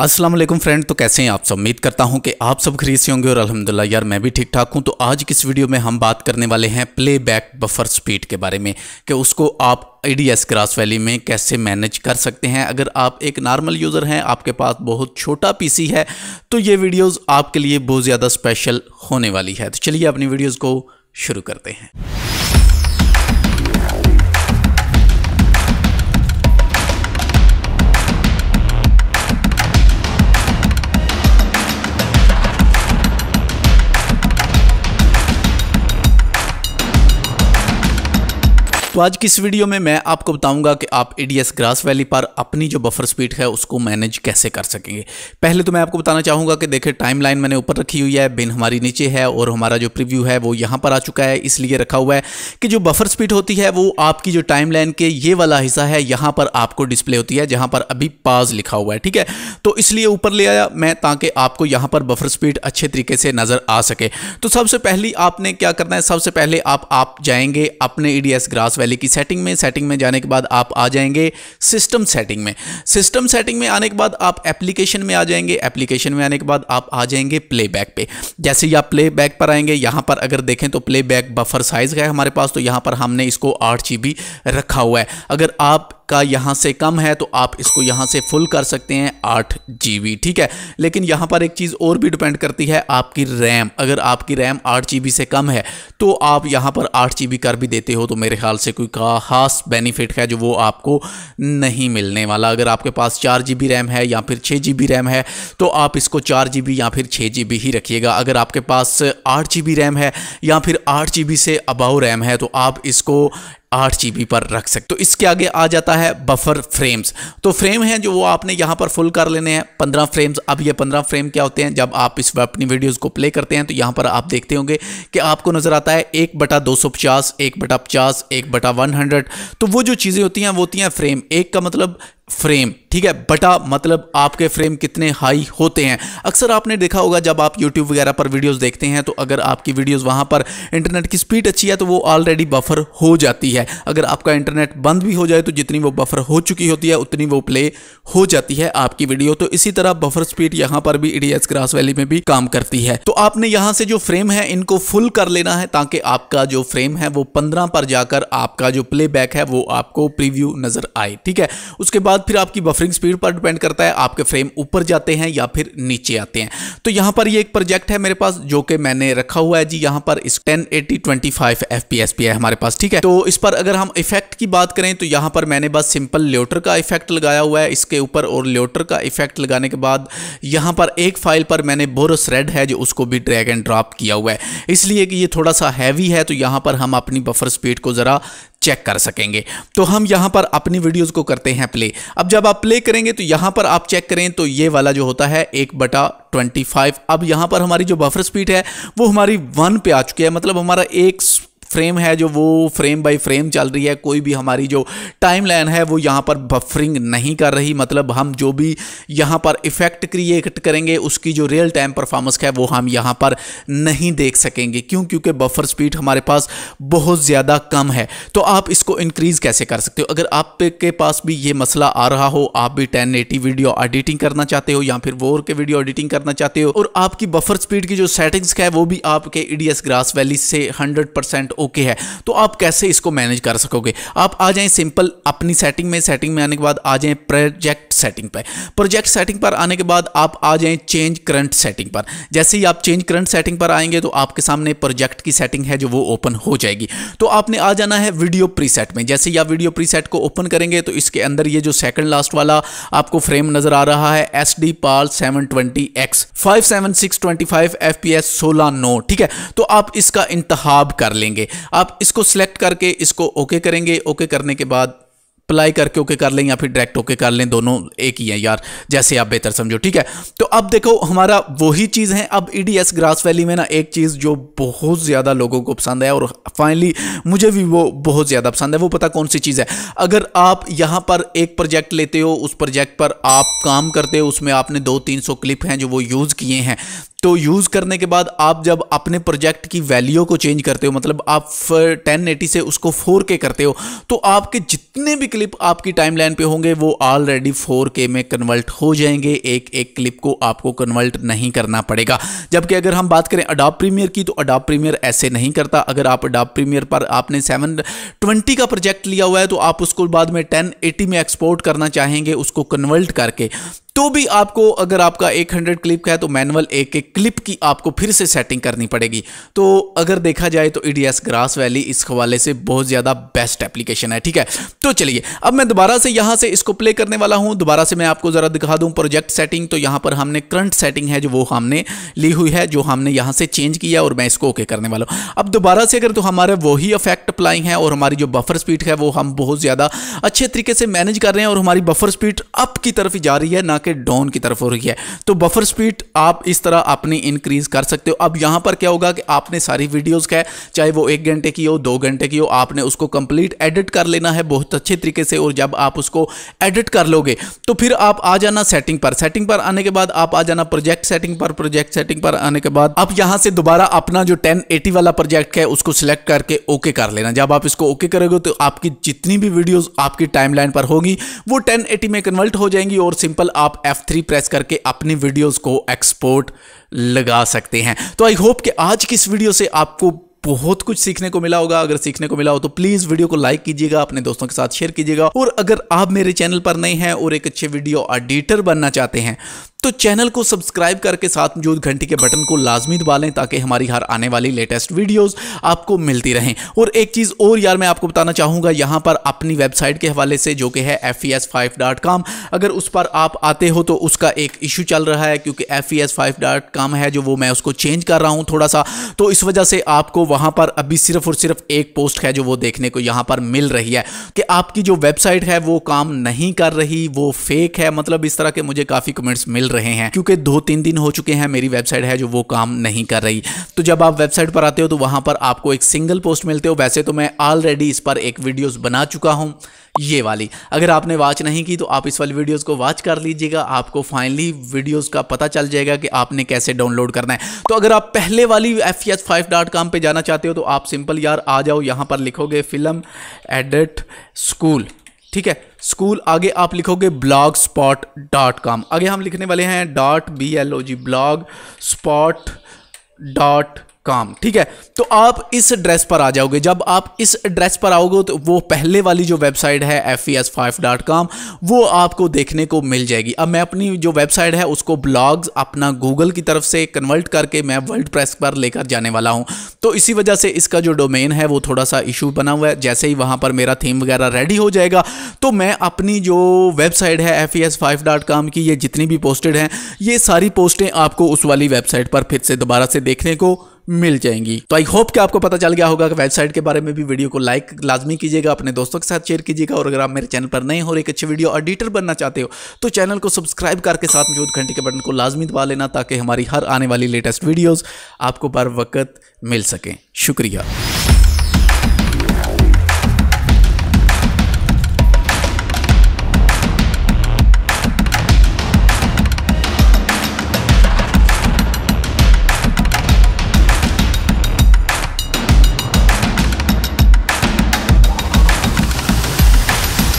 अस्सलाम वालेकुम फ्रेंड तो कैसे हैं आप सब उम्मीद करता हूं कि आप सब खरीद से होंगे और अल्हम्दुलिल्लाह यार मैं भी ठीक ठाक हूं तो आज किस वीडियो में हम बात करने वाले हैं प्लेबैक बफर स्पीड के बारे में कि उसको आप एडीएस ग्रास वैली में कैसे मैनेज कर सकते हैं अगर आप एक नॉर्मल यूज़र हैं आपके पास बहुत छोटा पी है तो ये वीडियोज़ आपके लिए बहुत ज़्यादा स्पेशल होने वाली है तो चलिए अपनी वीडियोज़ को शुरू करते हैं तो आज की इस वीडियो में मैं आपको बताऊंगा कि आप एडीएस ग्रास वैली पर अपनी जो बफर स्पीड है उसको मैनेज कैसे कर सकेंगे पहले तो मैं आपको बताना चाहूंगा कि देखिए टाइमलाइन मैंने ऊपर रखी हुई है बिन हमारी नीचे है और हमारा जो प्रीव्यू है वो यहाँ पर आ चुका है इसलिए रखा हुआ है कि जो बफर स्पीड होती है वो आपकी जो टाइम के ये वाला हिस्सा है यहाँ पर आपको डिस्प्ले होती है जहाँ पर अभी पाज लिखा हुआ है ठीक है तो इसलिए ऊपर ले आया मैं ताकि आपको यहाँ पर बफर स्पीड अच्छे तरीके से नज़र आ सके तो सबसे पहली आपने क्या करना है सबसे पहले आप आप जाएंगे अपने ई ग्रास वैली पहले की सेटिंग में सेटिंग में जाने के बाद आप आ जाएंगे सिस्टम सेटिंग में सिस्टम सेटिंग में आने के बाद आप एप्लीकेशन में आ जाएंगे एप्लीकेशन में आने के बाद आप आ जाएंगे प्लेबैक पे जैसे ही आप बैक पर आएंगे यहां पर अगर देखें तो प्लेबैक बफर साइज़ है हमारे पास तो यहां पर हमने इसको आठ जी रखा हुआ है अगर आप का यहाँ से कम है तो आप इसको यहाँ से फुल कर सकते हैं आठ जी ठीक है लेकिन यहाँ पर एक चीज़ और भी डिपेंड करती है आपकी रैम अगर आपकी रैम आठ जी से कम है तो आप यहाँ पर आठ जी कर भी देते हो तो मेरे ख्याल से कोई खास बेनिफिट है जो वो आपको नहीं मिलने वाला अगर आपके पास चार जी रैम है या फिर छः जी रैम है तो आप इसको चार जी या फिर छः जी ही रखिएगा अगर आपके पास आठ जी रैम है या फिर आठ जी से अबाव रैम है तो आप इसको आठ जी पर रख सकते तो इसके आगे आ जाता है बफर फ्रेम्स तो फ्रेम हैं जो वो आपने यहाँ पर फुल कर लेने हैं पंद्रह फ्रेम्स अब ये पंद्रह फ्रेम क्या होते हैं जब आप इस अपनी वीडियोज़ को प्ले करते हैं तो यहाँ पर आप देखते होंगे कि आपको नज़र आता है एक बटा दो सौ पचास एक बटा पचास एक बटा वन हंड्रेड तो वो जो चीज़ें होती हैं वो होती हैं फ्रेम एक का मतलब फ्रेम ठीक है बटा मतलब आपके फ्रेम कितने हाई होते हैं अक्सर आपने देखा होगा जब आप यूट्यूब वगैरह पर वीडियोस देखते हैं तो अगर आपकी वीडियोस वहां पर इंटरनेट की स्पीड अच्छी है तो वो ऑलरेडी बफर हो जाती है अगर आपका इंटरनेट बंद भी हो जाए तो जितनी वो बफर हो चुकी होती है उतनी वो प्ले हो जाती है आपकी वीडियो तो इसी तरह बफर स्पीड यहां पर भी ईडीएस ग्रास वैली में भी काम करती है तो आपने यहां से जो फ्रेम है इनको फुल कर लेना है ताकि आपका जो फ्रेम है वो पंद्रह पर जाकर आपका जो प्ले है वो आपको प्रिव्यू नजर आए ठीक है उसके बाद बाद फिर आपकी बफरिंग स्पीड पर डिपेंड करता है आपके फ्रेम ऊपर जाते हैं या फिर नीचे आते हैं तो यहाँ पर ये एक प्रोजेक्ट है मेरे पास जो कि मैंने रखा हुआ है जी यहाँ पर इस टेन एटी ट्वेंटी फाइव है हमारे पास ठीक है तो इस पर अगर हम इफेक्ट की बात करें तो यहाँ पर मैंने बस सिंपल ल्योटर का इफेक्ट लगाया हुआ है इसके ऊपर और ल्योटर का इफेक्ट लगाने के बाद यहाँ पर एक फाइल पर मैंने बोरस रेड है जो उसको भी ड्रैग एंड ड्रॉप किया हुआ है इसलिए कि ये थोड़ा सा हैवी है तो यहाँ पर हम अपनी बफर स्पीड को ज़रा चेक कर सकेंगे तो हम यहां पर अपनी वीडियोज़ को करते हैं प्ले अब जब आप प्ले करेंगे तो यहां पर आप चेक करें तो ये वाला जो होता है एक बटा 25 अब यहां पर हमारी जो बफर स्पीड है वो हमारी वन पे आ चुकी है मतलब हमारा एक फ्रेम है जो वो फ्रेम बाय फ्रेम चल रही है कोई भी हमारी जो टाइम लाइन है वो यहाँ पर बफरिंग नहीं कर रही मतलब हम जो भी यहाँ पर इफेक्ट क्रिएट करेंगे उसकी जो रियल टाइम परफॉर्मेंस है वो हम यहाँ पर नहीं देख सकेंगे क्यों क्योंकि बफर स्पीड हमारे पास बहुत ज़्यादा कम है तो आप इसको इंक्रीज़ कैसे कर सकते हो अगर आपके पास भी ये मसला आ रहा हो आप भी टेन वीडियो एडिटिंग करना चाहते हो या फिर वोर के वीडियो एडिटिंग करना चाहते हो और आपकी बफर स्पीड की जो सेटिंग्स है वो भी आपके ई डी ग्रास वैली से हंड्रेड ओके है तो आप कैसे इसको मैनेज कर सकोगे आप आ जाएं सिंपल अपनी सेटिंग में सेटिंग में आने के बाद आ जाएं प्रोजेक्ट सेटिंग पर प्रोजेक्ट सेटिंग पर आने के बाद आप आ जाएं चेंज करंट सेटिंग पर जैसे ही आप चेंज करंट सेटिंग पर आएंगे तो आपके सामने प्रोजेक्ट की सेटिंग है जो वो ओपन हो जाएगी तो आपने आ जाना है वीडियो प्रीसेट में जैसे ही आप वीडियो प्रीसेट को ओपन करेंगे तो इसके अंदर ये जो सेकंड लास्ट वाला आपको फ्रेम नजर आ रहा है S D PAL seven twenty x five seven six twenty five F P S सोलह नो ठीक है तो आप इसका इंतहाब कर लेंगे आप इसको सिलेक्ट करके इसको ओके करेंगे ओके करने के बाद अप्लाई करके ओके कर लें या फिर डायरेक्ट ओके कर लें दोनों एक ही है यार जैसे आप बेहतर समझो ठीक है तो अब देखो हमारा वही चीज़ है अब ईडीएस ग्रास वैली में ना एक चीज़ जो बहुत ज़्यादा लोगों को पसंद है और फाइनली मुझे भी वो बहुत ज़्यादा पसंद है वो पता कौन सी चीज़ है अगर आप यहाँ पर एक प्रोजेक्ट लेते हो उस प्रोजेक्ट पर आप काम करते हो उसमें आपने दो तीन सौ क्लिप हैं जो वो यूज़ किए हैं तो यूज़ करने के बाद आप जब अपने प्रोजेक्ट की वैल्यू को चेंज करते हो मतलब आप 1080 से उसको 4K करते हो तो आपके जितने भी क्लिप आपकी टाइमलाइन पे होंगे वो ऑलरेडी 4K में कन्वर्ट हो जाएंगे एक एक क्लिप को आपको कन्वर्ट नहीं करना पड़ेगा जबकि अगर हम बात करें अडाप प्रीमियर की तो अडाप प्रीमियर ऐसे नहीं करता अगर आप अडाप प्रीमियर पर आपने सेवन का प्रोजेक्ट लिया हुआ है तो आप उसको बाद में टेन में एक्सपोर्ट करना चाहेंगे उसको कन्वर्ट करके तो भी आपको अगर आपका एक हंड्रेड क्लिप का है तो मैनुअल एक एक क्लिप की आपको फिर से सेटिंग करनी पड़ेगी तो अगर देखा जाए तो ईडीएस ग्रास वैली इस हवाले से बहुत ज़्यादा बेस्ट एप्लीकेशन है ठीक है तो चलिए अब मैं दोबारा से यहाँ से इसको प्ले करने वाला हूँ दोबारा से मैं आपको ज़रा दिखा दूँ प्रोजेक्ट सेटिंग तो यहाँ पर हमने करंट सेटिंग है जो वो हमने ली हुई है जो हमने यहाँ से चेंज किया और मैं इसको ओके करने वाला हूँ अब दोबारा से अगर तो हमारे वही अफेक्ट अप्लाई है और हमारी जो बफर स्पीड है वो हम बहुत ज़्यादा अच्छे तरीके से मैनेज कर रहे हैं और हमारी बफर स्पीड अप की तरफ ही जा रही है ना के डाउन की तरफ हो रही है तो बफर स्पीड आप इस तरह अपनी इंक्रीज कर सकते हो अब यहां पर क्या होगा कि आपने सारी वीडियोज़ का चाहे वो एक घंटे की हो दो घंटे की हो आपने उसको कंप्लीट एडिट कर लेना है बहुत अच्छे तरीके से और जब आप उसको एडिट कर लोगे तो फिर आप आ जाना सेटिंग पर सेटिंग पर आने के बाद आप आ जाना प्रोजेक्ट सेटिंग पर प्रोजेक्ट सेटिंग पर आने के बाद आप यहां से दोबारा अपना जो एटी वाला प्रोजेक्ट है उसको सिलेक्ट करके ओके कर लेना जब आप इसको ओके करोगे तो आपकी जितनी भी वीडियोज आपकी टाइमलाइन पर होगी वो 1080 में कन्वर्ट हो जाएंगी और सिंपल आप F3 प्रेस करके अपनी वीडियोस को एक्सपोर्ट लगा सकते हैं तो आई होप कि आज की इस वीडियो से आपको बहुत कुछ सीखने को मिला होगा अगर सीखने को मिला हो तो प्लीज वीडियो को लाइक कीजिएगा अपने दोस्तों के साथ शेयर कीजिएगा और अगर आप मेरे चैनल पर नए हैं और एक अच्छे वीडियो एडिटर बनना चाहते हैं तो चैनल को सब्सक्राइब करके साथ मौजूद घंटी के बटन को लाजमी दबा लें ताकि हमारी हर आने वाली लेटेस्ट वीडियोस आपको मिलती रहें और एक चीज़ और यार मैं आपको बताना चाहूंगा यहाँ पर अपनी वेबसाइट के हवाले से जो कि है F E S five dot com अगर उस पर आप आते हो तो उसका एक इशू चल रहा है क्योंकि F E S five dot com है जो वो मैं उसको चेंज कर रहा हूँ थोड़ा सा तो इस वजह से आपको वहाँ पर अभी सिर्फ और सिर्फ एक पोस्ट है जो वो देखने को यहाँ पर मिल रही है कि आपकी जो वेबसाइट है वो काम नहीं कर रही वो फेक है मतलब इस तरह के मुझे काफ़ी कमेंट्स मिल रहे रहे हैं क्योंकि दो तीन दिन हो चुके हैं मेरी वेबसाइट है जो वो काम नहीं कर रही तो जब आप वेबसाइट पर आते हो तो वहां पर आपको एक सिंगल पोस्ट मिलते हो वैसे तो मैं ऑलरेडी इस पर एक वीडियोस बना चुका हूं ये वाली अगर आपने वाच नहीं की तो आप इस वाली वीडियोस को वॉच कर लीजिएगा आपको फाइनली वीडियोस का पता चल जाएगा कि आपने कैसे डाउनलोड करना है तो अगर आप पहले वाली F S five dot com पर जाना चाहते हो तो आप सिंपल यार आ जाओ यहाँ पर लिखोगे फिल्म एडिट स्कूल ठीक है स्कूल आगे आप लिखोगे ब्लॉग स्पॉट डॉट कॉम आगे हम लिखने वाले हैं dot B L O G blog spot dot com ठीक है तो आप इस एड्रेस पर आ जाओगे जब आप इस एड्रेस पर आओगे तो वो पहले वाली जो वेबसाइट है F E S five dot com वो आपको देखने को मिल जाएगी अब मैं अपनी जो वेबसाइट है उसको ब्लॉग्स अपना गूगल की तरफ से कन्वर्ट करके मैं वर्ल्ड प्रेस पर लेकर जाने वाला हूँ तो इसी वजह से इसका जो डोमेन है वो थोड़ा सा इशू बना हुआ है जैसे ही वहाँ पर मेरा थीम वगैरह रेडी हो जाएगा तो मैं अपनी जो वेबसाइट है F E S five dot com की ये जितनी भी पोस्टेड हैं ये सारी पोस्टें आपको उस वाली वेबसाइट पर फिर से दोबारा से देखने को मिल जाएंगी तो आई होप कि आपको पता चल गया होगा कि वेबसाइट के बारे में भी वीडियो को लाइक लाजमी कीजिएगा अपने दोस्तों के साथ शेयर कीजिएगा और अगर आप मेरे चैनल पर नए हो और एक अच्छे वीडियो एडिटर बनना चाहते हो तो चैनल को सब्सक्राइब करके साथ मौजूद घंटे के बटन को लाजमी दबा लेना ताकि हमारी हर आने वाली लेटेस्ट वीडियोज़ आपको बर वक्त मिल सकें शुक्रिया